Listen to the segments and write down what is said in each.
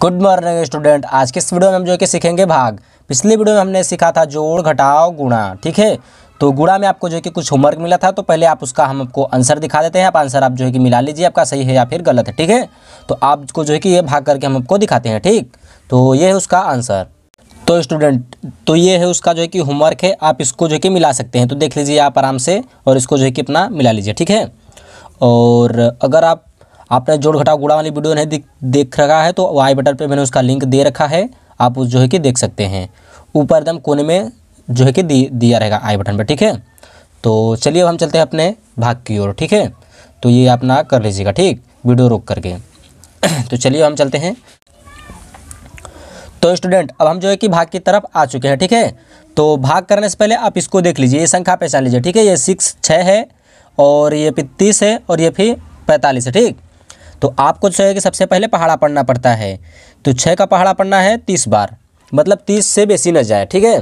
good morning student आज के इस वीडियो में हम जो कि सीखेंगे भाग पिछले वीडियो में हमने सीखा था जोड़ घटाओ गुणा ठीक है तो गुणा में आपको जो है कि कुछ होमवर्क मिला था तो पहले आप उसका हम आपको आंसर दिखा देते हैं आप आंसर आप जो है कि मिला लीजिए आपका सही है या फिर गलत है ठीक है तो आपको जो है कि ये भाग करके हम आपको दिखाते हैं ठीक तो ये है उसका आंसर तो स्टूडेंट तो ये है उसका जो है कि होमवर्क है आप इसको जो है कि मिला सकते हैं तो देख लीजिए आप आराम से और इसको जो है कि अपना मिला लीजिए ठीक है और अगर आप आपने जोड़ घटाव गुड़ा वाली वीडियो नहीं देख रखा है तो आई बटन पर मैंने उसका लिंक दे रखा है आप उस जो है कि देख सकते हैं ऊपर एकदम कोने में जो है कि दिया रहेगा आई बटन पर ठीक है तो चलिए अब हम चलते हैं अपने भाग की ओर ठीक है तो ये अपना कर लीजिएगा ठीक वीडियो रोक करके तो चलिए हम चलते हैं तो स्टूडेंट अब हम जो है कि भाग की तरफ आ चुके हैं ठीक है तो भाग करने से पहले आप इसको देख लीजिए ये संख्या पहचान लीजिए ठीक है ये सिक्स छः है और ये तीस है और ये फिर पैंतालीस है ठीक तो आपको जो है कि सबसे पहले पहाड़ा पढ़ना पड़ता है तो छः का पहाड़ा पढ़ना है तीस बार मतलब तीस से बेसी न जाए ठीक है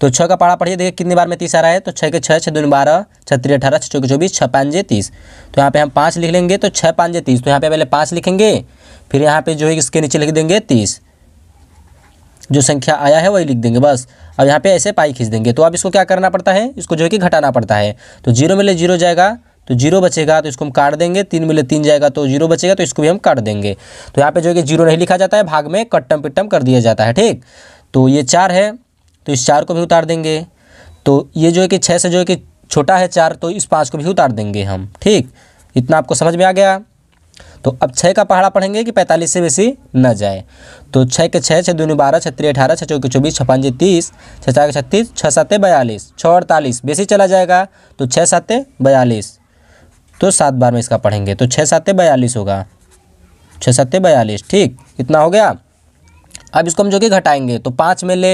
तो छः का पहाड़ा पढ़िए देखिए कितनी बार में तीस आ रहा है तो छः के छः छः दून बारह छत्तीस अठारह छः चौके चौबीस छः जे तीस तो यहाँ पे हम पाँच लिख लेंगे तो छः जे तीस तो यहाँ पे पहले पाँच लिखेंगे फिर यहाँ पे जो है इसके नीचे लिख देंगे तीस जो संख्या आया है वही लिख देंगे बस अब यहाँ पे ऐसे पाई खींच देंगे तो अब इसको क्या करना पड़ता है इसको जो है कि घटाना पड़ता है तो जीरो में ले जीरो जाएगा तो जीरो बचेगा तो इसको हम काट देंगे तीन मिले तीन जाएगा तो जीरो बचेगा तो इसको भी हम काट देंगे तो यहाँ पे जो है कि जीरो नहीं लिखा जाता है भाग में कट्टम पिट्टम कर दिया जाता है ठीक तो ये चार है तो इस चार को भी उतार देंगे तो ये जो है कि छः से जो है कि छोटा है चार तो इस पाँच को भी उतार देंगे हम ठीक इतना आपको समझ में आ गया तो अब छः का पहाड़ा पढ़ेंगे कि पैंतालीस से बेसी न जाए तो छः के छः छः दूनी बारह छत्तीस अठारह छः चौके चौबीस छः तीस छः चार के छत्तीस छः सातें बयालीस छः अड़तालीस बेसी चला जाएगा तो छः सातें बयालीस तो सात बार में इसका पढ़ेंगे तो छः सात बयालीस होगा छः सात बयालीस ठीक कितना हो गया अब इसको हम जो कि घटाएंगे तो पाँच में ले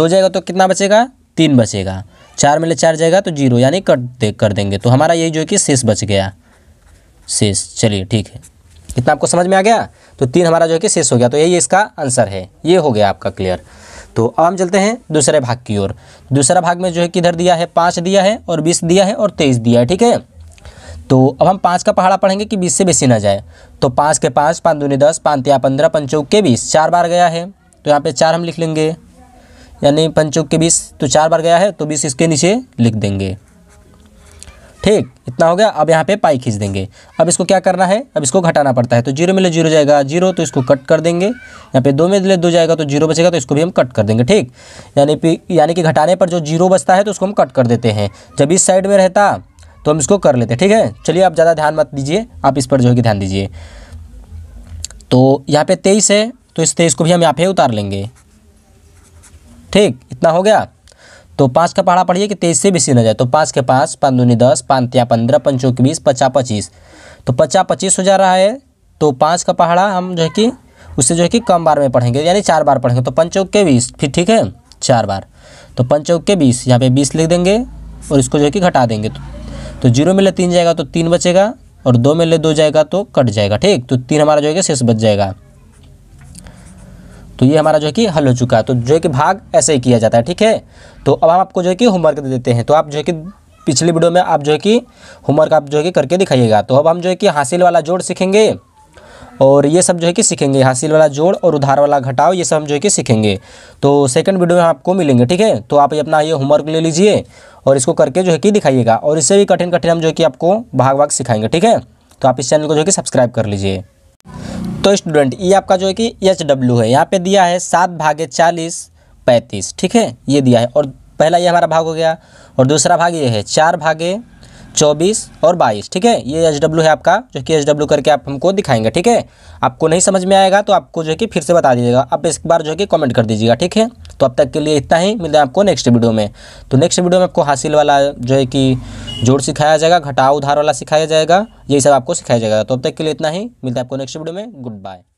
दो जाएगा तो कितना बचेगा तीन बचेगा चार में ले चार जाएगा तो जीरो यानी कट दे कर देंगे तो हमारा यही जो है कि शेष बच गया शेष चलिए ठीक है कितना आपको समझ में आ गया तो तीन हमारा जो है कि शेष हो गया तो यही इसका आंसर है ये हो गया आपका क्लियर तो अब हम चलते हैं दूसरे भाग की ओर दूसरा भाग में जो है किधर दिया है पाँच दिया है और बीस दिया है और तेईस दिया है ठीक है तो अब हम पाँच का पहाड़ा पढ़ेंगे कि बीस से बेसी ना जाए तो पाँच के पाँच पाँच दूनी दस पाँच तिया पंद्रह पंचौक के बीस चार बार गया है तो यहाँ पे चार हम लिख लेंगे यानी पंचौक के बीस तो चार बार गया है तो बीस इसके नीचे लिख देंगे ठीक इतना हो गया अब यहाँ पे पाई खींच देंगे अब इसको क्या करना है अब इसको घटाना पड़ता है तो जीरो में ले जीरो जाएगा जीरो तो इसको कट कर देंगे यहाँ पे दो में ले दो जाएगा तो जीरो बचेगा तो इसको भी हम कट कर देंगे ठीक यानी यानी कि घटाने पर जो जीरो बचता है तो उसको हम कट कर देते हैं जब इस साइड में रहता तो हम इसको कर लेते हैं ठीक है चलिए आप ज़्यादा ध्यान मत दीजिए आप इस पर जो है कि ध्यान दीजिए तो यहाँ पे तेईस है तो इस तेईस को भी हम यहाँ पे उतार लेंगे ठीक इतना हो गया तो पाँच का पहाड़ा पढ़िए कि तेईस से बेसी न जाए तो पाँच के पाँच पाँच दूनी दस पाँच या पंद्रह पंचों के बीस पचास पच्चीस तो पचास पच्चीस हो जा रहा है तो पाँच का पहाड़ा हम जो है कि उससे जो है कि कम बार में पढ़ेंगे यानी चार बार पढ़ेंगे तो पंचोक के बीस फिर ठीक है चार बार तो पंचोक के बीस यहाँ पे बीस लिख देंगे और इसको जो है कि घटा देंगे तो तो जीरो में ले तीन जाएगा तो तीन बचेगा और दो में ले दो जाएगा तो कट जाएगा ठीक तो तीन हमारा जो है शेष बच जाएगा तो ये हमारा जो है कि हल हो चुका है तो जो है कि भाग ऐसे ही किया जाता है ठीक है तो अब हम आपको जो है कि होमवर्क दे देते हैं तो आप जो है कि पिछली वीडियो में आप जो है कि होमवर्क आप जो है कि करके दिखाइएगा तो अब हम जो है कि हासिल वाला जोड़ सीखेंगे और ये सब जो है कि सीखेंगे हासिल वाला जोड़ और उधार वाला घटाव ये सब हम जो है कि सीखेंगे तो सेकंड वीडियो में आपको मिलेंगे ठीक है तो आप ये अपना ये होमवर्क ले लीजिए और इसको करके जो है कि दिखाइएगा और इससे भी कठिन कठिन हम जो है कि आपको भाग भाग सिखाएंगे ठीक है तो आप इस चैनल को जो है कि सब्सक्राइब कर लीजिए तो स्टूडेंट ये आपका जो है कि एच डब्ल्यू है यहाँ पर दिया है सात भागे चालीस पैंतीस ठीक है ये दिया है और पहला ये हमारा भाग हो गया और दूसरा भाग ये है चार भागे चौबीस और बाईस ठीक है ये एच डब्ल्यू है आपका जो कि एच डब्ल्यू करके आप हमको दिखाएंगे ठीक है आपको नहीं समझ में आएगा तो आपको जो है कि फिर से बता दीजिएगा आप इस बार जो है कि कमेंट कर दीजिएगा ठीक है तो अब तक के लिए इतना ही मिलता है आपको नेक्स्ट वीडियो में तो नेक्स्ट वीडियो में आपको हासिल वाला जो है कि जोड़ सिखाया जाएगा घटाव उधार वाला सिखाया जाएगा यही सब आपको सिखाया जाएगा तो अब तक के लिए इतना ही मिलता है आपको नेक्स्ट वीडियो में गुड बाय